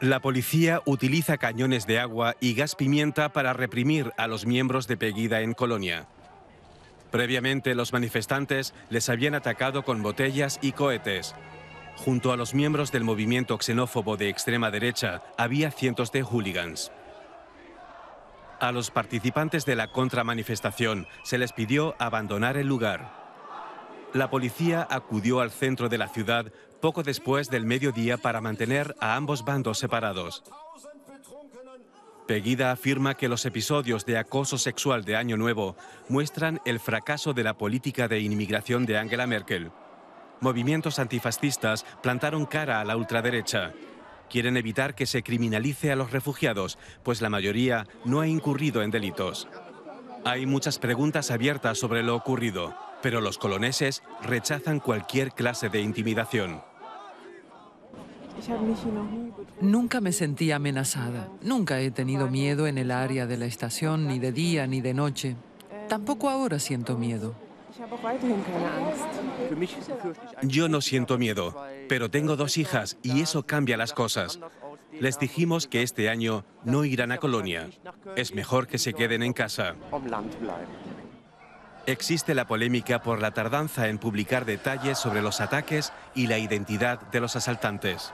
La policía utiliza cañones de agua y gas pimienta para reprimir a los miembros de Pegida en Colonia. Previamente, los manifestantes les habían atacado con botellas y cohetes. Junto a los miembros del movimiento xenófobo de extrema derecha, había cientos de hooligans. A los participantes de la contramanifestación se les pidió abandonar el lugar. La policía acudió al centro de la ciudad poco después del mediodía para mantener a ambos bandos separados. Pegida afirma que los episodios de acoso sexual de Año Nuevo muestran el fracaso de la política de inmigración de Angela Merkel. Movimientos antifascistas plantaron cara a la ultraderecha. Quieren evitar que se criminalice a los refugiados, pues la mayoría no ha incurrido en delitos. Hay muchas preguntas abiertas sobre lo ocurrido, pero los coloneses rechazan cualquier clase de intimidación. Nunca me sentí amenazada. Nunca he tenido miedo en el área de la estación, ni de día ni de noche. Tampoco ahora siento miedo. Yo no siento miedo, pero tengo dos hijas y eso cambia las cosas. Les dijimos que este año no irán a Colonia. Es mejor que se queden en casa. Existe la polémica por la tardanza en publicar detalles sobre los ataques y la identidad de los asaltantes.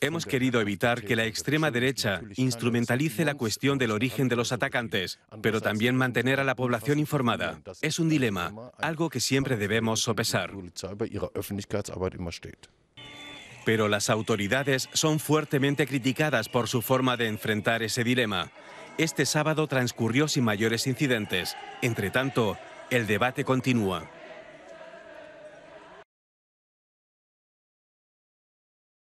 Hemos querido evitar que la extrema derecha instrumentalice la cuestión del origen de los atacantes, pero también mantener a la población informada. Es un dilema, algo que siempre debemos sopesar. Pero las autoridades son fuertemente criticadas por su forma de enfrentar ese dilema. Este sábado transcurrió sin mayores incidentes. Entre tanto, el debate continúa.